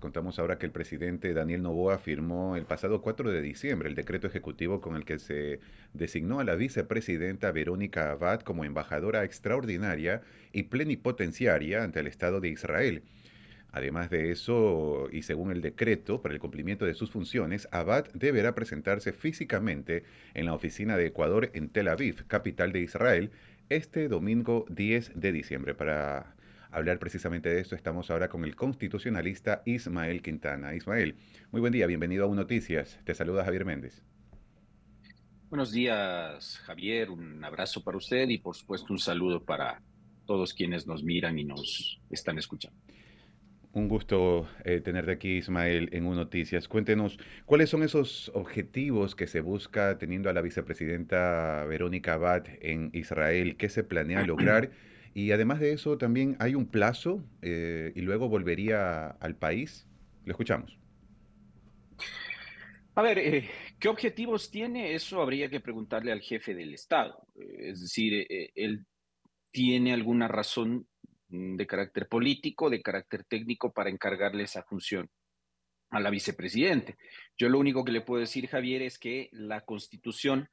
contamos ahora que el presidente Daniel Novoa firmó el pasado 4 de diciembre el decreto ejecutivo con el que se designó a la vicepresidenta Verónica Abad como embajadora extraordinaria y plenipotenciaria ante el Estado de Israel. Además de eso, y según el decreto, para el cumplimiento de sus funciones, Abad deberá presentarse físicamente en la oficina de Ecuador en Tel Aviv, capital de Israel, este domingo 10 de diciembre para hablar precisamente de esto, estamos ahora con el constitucionalista Ismael Quintana. Ismael, muy buen día, bienvenido a Un Noticias. Te saluda Javier Méndez. Buenos días, Javier. Un abrazo para usted y, por supuesto, un saludo para todos quienes nos miran y nos están escuchando. Un gusto eh, tenerte aquí, Ismael, en Un Noticias. Cuéntenos, ¿cuáles son esos objetivos que se busca teniendo a la vicepresidenta Verónica Abad en Israel? ¿Qué se planea lograr? Y además de eso, también hay un plazo eh, y luego volvería al país. Lo escuchamos. A ver, eh, ¿qué objetivos tiene? Eso habría que preguntarle al jefe del Estado. Eh, es decir, él tiene alguna razón mm, de carácter político, de carácter técnico para encargarle esa función a la vicepresidente. Yo lo único que le puedo decir, Javier, es que la constitución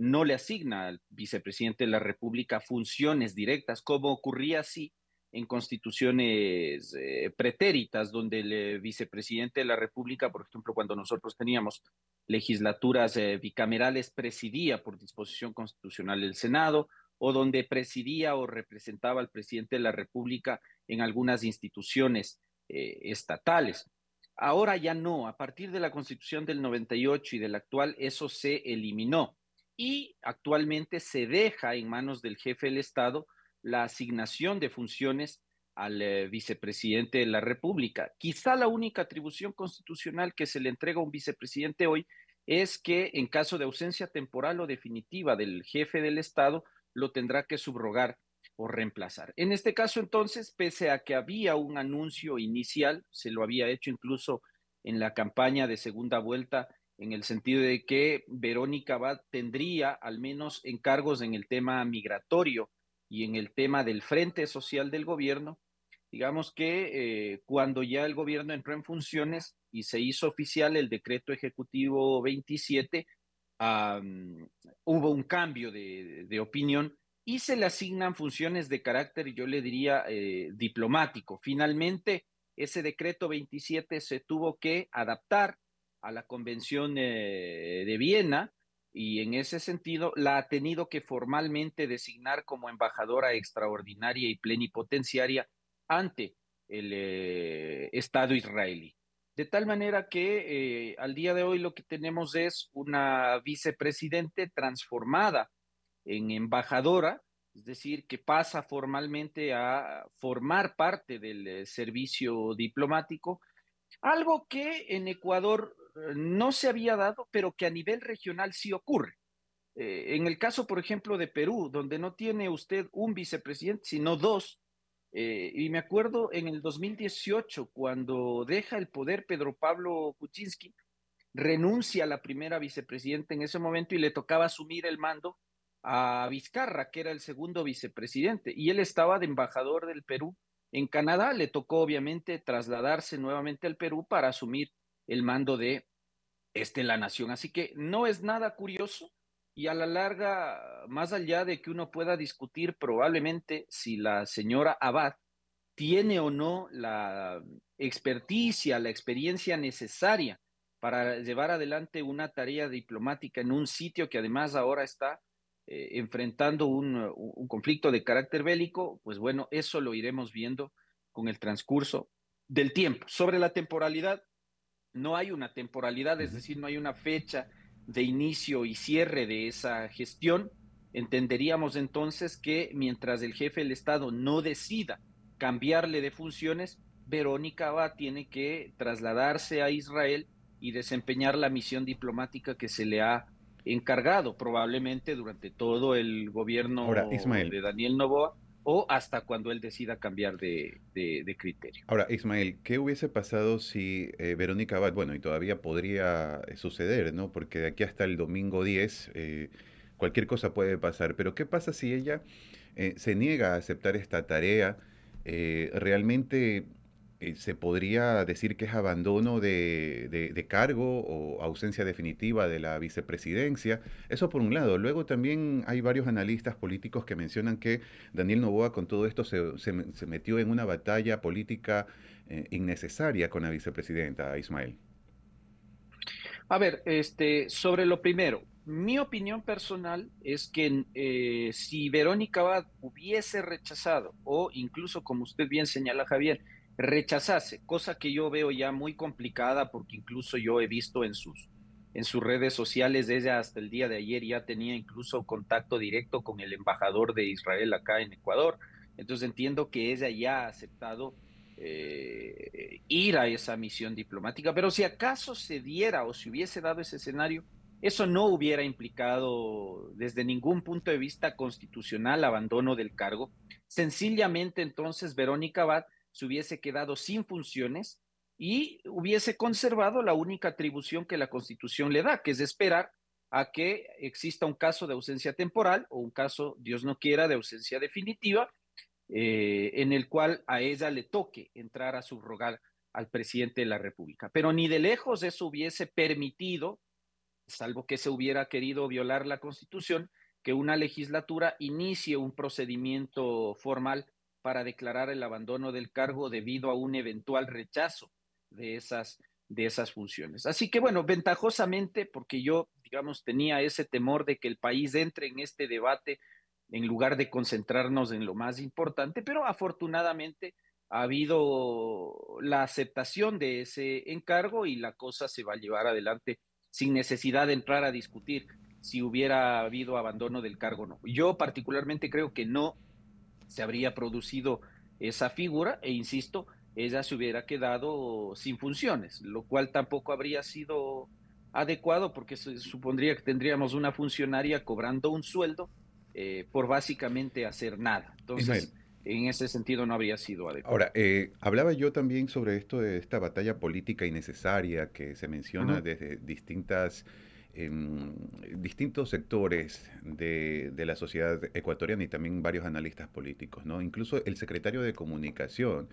no le asigna al vicepresidente de la República funciones directas, como ocurría así en constituciones eh, pretéritas, donde el eh, vicepresidente de la República, por ejemplo, cuando nosotros teníamos legislaturas eh, bicamerales, presidía por disposición constitucional el Senado, o donde presidía o representaba al presidente de la República en algunas instituciones estatales. Ahora ya no, a partir de la constitución del 98 y del actual, eso se eliminó y actualmente se deja en manos del jefe del Estado la asignación de funciones al eh, vicepresidente de la República. Quizá la única atribución constitucional que se le entrega a un vicepresidente hoy es que en caso de ausencia temporal o definitiva del jefe del Estado, lo tendrá que subrogar o reemplazar. En este caso, entonces, pese a que había un anuncio inicial, se lo había hecho incluso en la campaña de segunda vuelta en el sentido de que Verónica Abad tendría al menos encargos en el tema migratorio y en el tema del Frente Social del Gobierno. Digamos que eh, cuando ya el gobierno entró en funciones y se hizo oficial el decreto ejecutivo 27, hubo un cambio de, opinión y se le asignan funciones de carácter, yo le diría, eh, diplomático. Finalmente, ese decreto 27 se tuvo que adaptar a la Convención eh, de Viena y en ese sentido la ha tenido que formalmente designar como embajadora extraordinaria y plenipotenciaria ante el eh, Estado israelí. De tal manera que eh, al día de hoy lo que tenemos es una vicepresidente transformada en embajadora, es decir, que pasa formalmente a formar parte del servicio diplomático algo que en Ecuador eh, no se había dado, pero que a nivel regional sí ocurre. Eh, en el caso, por ejemplo, de Perú, donde no tiene usted un vicepresidente, sino dos, eh, y me acuerdo en el 2018, cuando deja el poder Pedro Pablo Kuczynski, renuncia a la primera vicepresidenta en ese momento y le tocaba asumir el mando a Vizcarra, que era el segundo vicepresidente, y él estaba de embajador del Perú en Canadá le tocó obviamente trasladarse nuevamente al Perú para asumir el mando de este, la nación. Así que no es nada curioso y a la larga, más allá de que uno pueda discutir probablemente si la señora Abad tiene o no la experticia, la experiencia necesaria para llevar adelante una tarea diplomática en un sitio que además ahora está eh, enfrentando un, eh, un, conflicto de carácter bélico, pues bueno, eso lo iremos viendo con el transcurso del tiempo. Sobre la temporalidad, no hay una temporalidad, es decir, no hay una fecha de inicio y cierre de esa gestión. Entenderíamos entonces que mientras el jefe del Estado no decida cambiarle de funciones, Verónica va tiene que trasladarse a Israel y desempeñar la misión diplomática que se le ha encargado probablemente durante todo el gobierno de Daniel Novoa o hasta cuando él decida cambiar de, criterio. Ahora, Ismael, ¿qué hubiese pasado si eh, Verónica Abad, bueno, y todavía podría eh, suceder, ¿no? Porque de aquí hasta el domingo 10 eh, cualquier cosa puede pasar, pero ¿qué pasa si ella se niega a aceptar esta tarea? realmente eh, ¿se podría decir que es abandono de, cargo o ausencia definitiva de la vicepresidencia? Eso por un lado. Luego también hay varios analistas políticos que mencionan que Daniel Novoa con todo esto se, se, metió en una batalla política eh, innecesaria con la vicepresidenta Ismael. A ver, este, sobre lo primero, mi opinión personal es que eh, si Verónica Abad hubiese rechazado, o incluso como usted bien señala, Javier, rechazase, cosa que yo veo ya muy complicada porque incluso yo he visto en sus, en sus redes sociales, ella hasta el día de ayer ya tenía incluso contacto directo con el embajador de Israel acá en Ecuador. Entonces entiendo que ella ya ha aceptado eh, ir a esa misión diplomática, pero si acaso se diera o si hubiese dado ese escenario, eso no hubiera implicado desde ningún punto de vista constitucional abandono del cargo. Sencillamente entonces Verónica Abad se hubiese quedado sin funciones y hubiese conservado la única atribución que la Constitución le da, que es esperar a que exista un caso de ausencia temporal o un caso, Dios no quiera, de ausencia definitiva, eh, en el cual a ella le toque entrar a subrogar al presidente de la República. Pero ni de lejos eso hubiese permitido, salvo que se hubiera querido violar la Constitución, que una legislatura inicie un procedimiento formal para declarar el abandono del cargo debido a un eventual rechazo de esas, de esas funciones. Así que bueno, ventajosamente, porque yo, digamos, tenía ese temor de que el país entre en este debate en lugar de concentrarnos en lo más importante, pero afortunadamente ha habido la aceptación de ese encargo y la cosa se va a llevar adelante sin necesidad de entrar a discutir si hubiera habido abandono del cargo o no. Yo particularmente creo que no se habría producido esa figura e insisto, ella se hubiera quedado sin funciones, lo cual tampoco habría sido adecuado porque se supondría que tendríamos una funcionaria cobrando un sueldo eh, por básicamente hacer nada. Entonces, en ese sentido no habría sido adecuado. Ahora, eh, hablaba yo también sobre esto de esta batalla política innecesaria que se menciona desde distintas distintos sectores de, la sociedad ecuatoriana y también varios analistas políticos, ¿no? Incluso el secretario de Comunicación,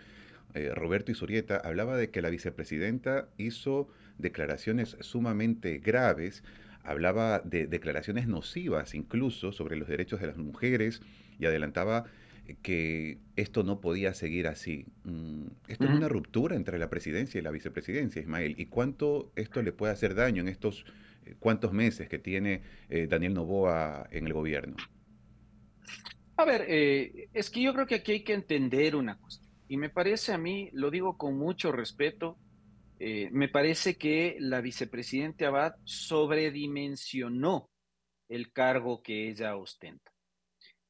eh, Roberto Isurieta, hablaba de que la vicepresidenta hizo declaraciones sumamente graves, hablaba de declaraciones nocivas incluso sobre los derechos de las mujeres y adelantaba que esto no podía seguir así. Mm, esto es una ruptura entre la presidencia y la vicepresidencia, Ismael. ¿Y cuánto esto le puede hacer daño en estos eh, cuantos meses que tiene eh, Daniel Novoa en el gobierno? A ver, eh, es que yo creo que aquí hay que entender una cosa. Y me parece a mí, lo digo con mucho respeto, me parece que la vicepresidenta Abad sobredimensionó el cargo que ella ostenta.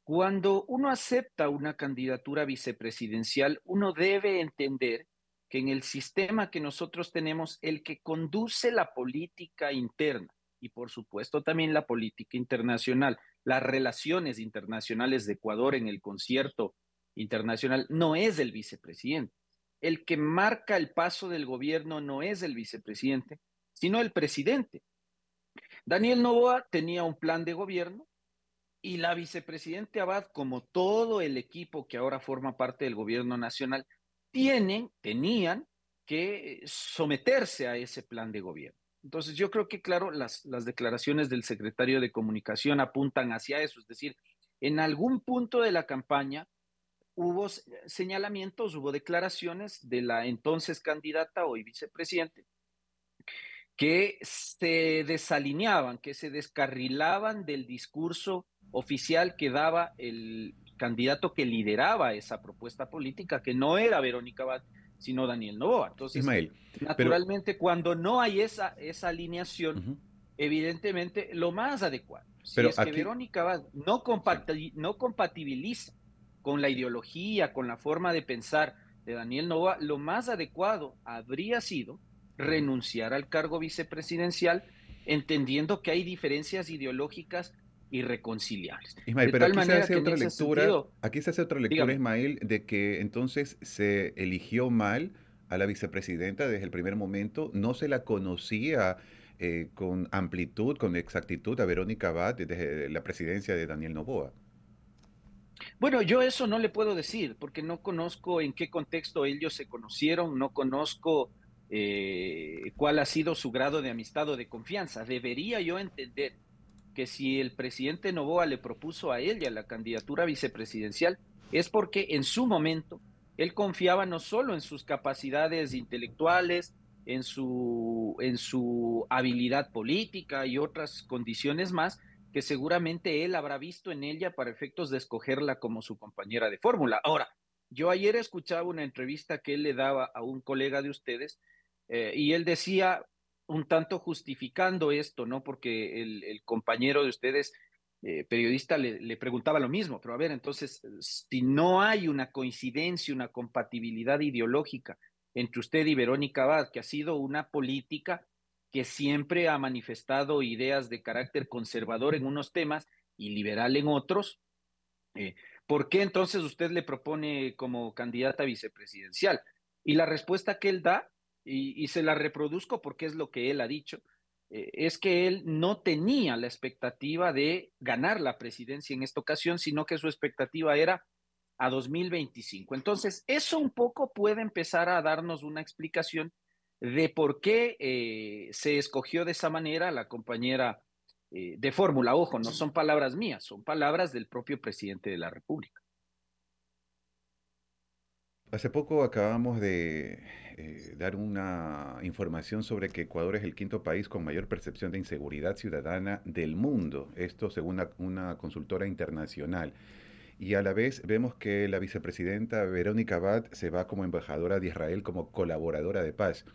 Cuando uno acepta una candidatura vicepresidencial, uno debe entender que en el sistema que nosotros tenemos, el que conduce la política interna y por supuesto también la política internacional, las relaciones internacionales de Ecuador en el concierto internacional, no es el vicepresidente. El que marca el paso del gobierno no es el vicepresidente, sino el presidente. Daniel Novoa tenía un plan de gobierno, y la vicepresidente Abad, como todo el equipo que ahora forma parte del gobierno nacional, tienen, tenían que someterse a ese plan de gobierno. Entonces, yo creo que, claro, las, las declaraciones del secretario de Comunicación apuntan hacia eso, es decir, en algún punto de la campaña hubo señalamientos, hubo declaraciones de la entonces candidata, hoy vicepresidente, que se desalineaban, que se descarrilaban del discurso oficial que daba el candidato que lideraba esa propuesta política, que no era Verónica Bat, sino Daniel Novoa. Entonces, naturalmente, cuando no hay esa, esa alineación, evidentemente lo más adecuado. Si es que Verónica Abad no, no compatibiliza con la ideología, con la forma de pensar de Daniel Novoa, lo más adecuado habría sido renunciar al cargo vicepresidencial, entendiendo que hay diferencias ideológicas irreconciliables. Ismael, pero aquí se, hace otra lectura, aquí se hace otra Ismael, de que entonces se eligió mal a la vicepresidenta desde el primer momento, no se la conocía eh, con amplitud, con exactitud a Verónica Abad desde la presidencia de Daniel Novoa. Bueno, yo eso no le puedo decir, porque no conozco en qué contexto ellos se conocieron, no conozco eh, cuál ha sido su grado de amistad o de confianza. Debería yo entender que si el presidente Novoa le propuso a ella la candidatura vicepresidencial, es porque en su momento él confiaba no solo en sus capacidades intelectuales, en su, en su habilidad política y otras condiciones más, que seguramente él habrá visto en ella para efectos de escogerla como su compañera de fórmula. Ahora, yo ayer escuchaba una entrevista que él le daba a un colega de ustedes eh, y él decía, un tanto justificando esto, ¿no? Porque el, compañero de ustedes, eh, periodista, le, preguntaba lo mismo, pero a ver, entonces, si no hay una coincidencia, una compatibilidad ideológica entre usted y Verónica Abad, que ha sido una política que siempre ha manifestado ideas de carácter conservador en unos temas y liberal en otros, eh, ¿por qué entonces usted le propone como candidata vicepresidencial? Y la respuesta que él da y, se la reproduzco porque es lo que él ha dicho, eh, es que él no tenía la expectativa de ganar la presidencia en esta ocasión, sino que su expectativa era a 2025. Entonces, eso un poco puede empezar a darnos una explicación de por qué eh, se escogió de esa manera la compañera eh, de fórmula. Ojo, no son palabras mías, son palabras del propio presidente de la República. Hace poco acabamos de eh, dar una información sobre que Ecuador es el quinto país con mayor percepción de inseguridad ciudadana del mundo, esto según una, consultora internacional. Y a la vez vemos que la vicepresidenta Verónica Abad se va como embajadora de Israel como colaboradora de paz.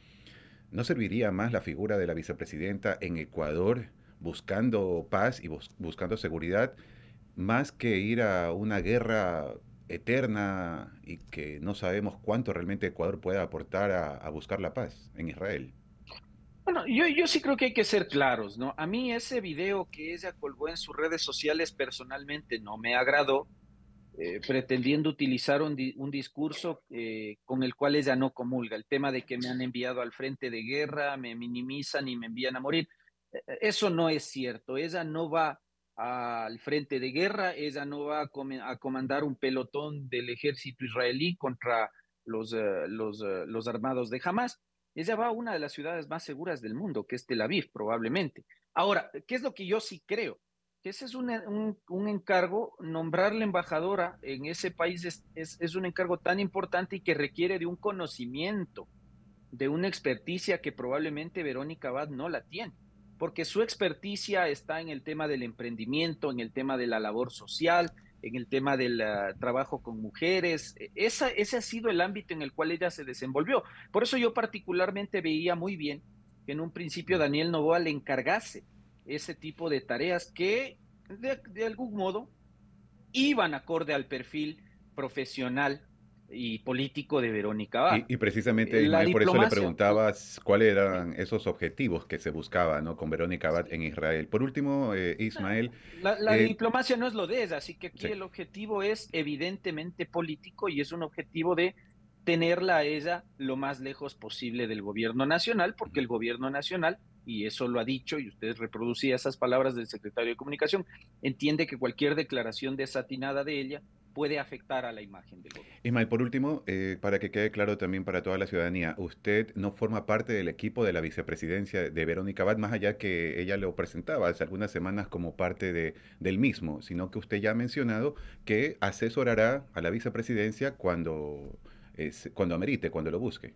¿No serviría más la figura de la vicepresidenta en Ecuador buscando paz y buscando seguridad más que ir a una guerra eterna y que no sabemos cuánto realmente Ecuador pueda aportar a, buscar la paz en Israel. Bueno, yo, sí creo que hay que ser claros, ¿no? A mí ese video que ella colgó en sus redes sociales personalmente no me agradó, eh, pretendiendo utilizar un, discurso eh, con el cual ella no comulga, el tema de que me han enviado al frente de guerra, me minimizan y me envían a morir. E, e, eso no es cierto, ella no va al frente de guerra, ella no va a, comandar un pelotón del ejército israelí contra eh, eh, los, armados de Hamas, ella va a una de las ciudades más seguras del mundo, que es Tel Aviv, probablemente. Ahora, ¿qué es lo que yo sí creo? Que ese es un, eh, encargo, nombrar encargo, nombrarle embajadora en ese país es, es un encargo tan importante y que requiere de un conocimiento, de una experticia que probablemente Verónica Abad no la tiene porque su experticia está en el tema del emprendimiento, en el tema de la labor social, en el tema del eh, trabajo con mujeres. E, ese ha sido el ámbito en el cual ella se desenvolvió. Por eso yo particularmente veía muy bien que en un principio Daniel Novoa le encargase ese tipo de tareas que de algún modo iban acorde al perfil profesional y político de Verónica Abad. Y, precisamente eh, por eso le preguntabas cuáles eran esos objetivos que se buscaba ¿no? con Verónica Abad en Israel. Por último, eh, Ismael. La, eh, diplomacia no es lo de esa así que aquí el objetivo es evidentemente político y es un objetivo de tenerla a ella lo más lejos posible del gobierno nacional, porque el gobierno nacional, y eso lo ha dicho, y ustedes reproducía esas palabras del secretario de Comunicación, entiende que cualquier declaración desatinada de ella puede afectar a la imagen del gobierno. Ismael, por último, eh, para que quede claro también para toda la ciudadanía, usted no forma parte del equipo de la vicepresidencia de Verónica Abad, más allá que ella lo presentaba hace algunas semanas como parte de, del mismo, sino que usted ya ha mencionado que asesorará a la vicepresidencia cuando, merite, cuando amerite, cuando lo busque.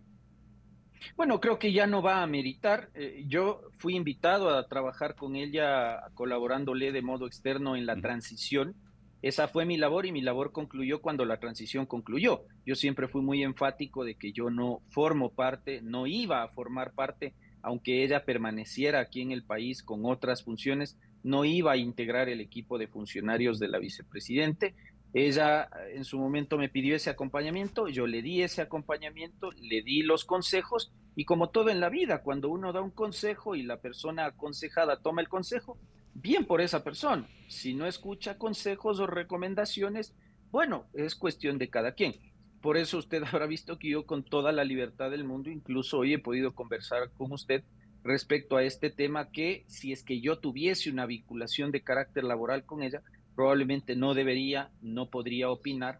Bueno, creo que ya no va a ameritar. Eh, yo fui invitado a trabajar con ella colaborándole de modo externo en la transición esa fue mi labor y mi labor concluyó cuando la transición concluyó. Yo siempre fui muy enfático de que yo no formo parte, no iba a formar parte, aunque ella permaneciera aquí en el país con otras funciones, no iba a integrar el equipo de funcionarios de la vicepresidente. Ella en su momento me pidió ese acompañamiento, yo le di ese acompañamiento, le di los consejos y como todo en la vida, cuando uno da un consejo y la persona aconsejada toma el consejo, bien por esa persona. Si no escucha consejos o recomendaciones, bueno, es cuestión de cada quien. Por eso usted habrá visto que yo con toda la libertad del mundo, incluso hoy he podido conversar con usted respecto a este tema que si es que yo tuviese una vinculación de carácter laboral con ella, probablemente no debería, no podría opinar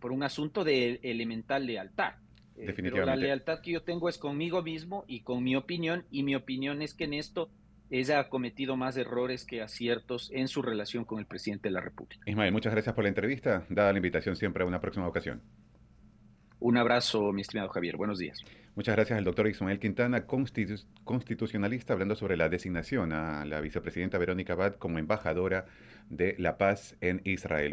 por un asunto de elemental lealtad. Definitivamente. Eh, pero la lealtad que yo tengo es conmigo mismo y con mi opinión, y mi opinión es que en esto ella ha cometido más errores que aciertos en su relación con el presidente de la República. Ismael, muchas gracias por la entrevista, dada la invitación siempre a una próxima ocasión. Un abrazo, mi estimado Javier. Buenos días. Muchas gracias al doctor Ismael Quintana, constitucionalista, hablando sobre la designación a la vicepresidenta Verónica Abad como embajadora de la paz en Israel.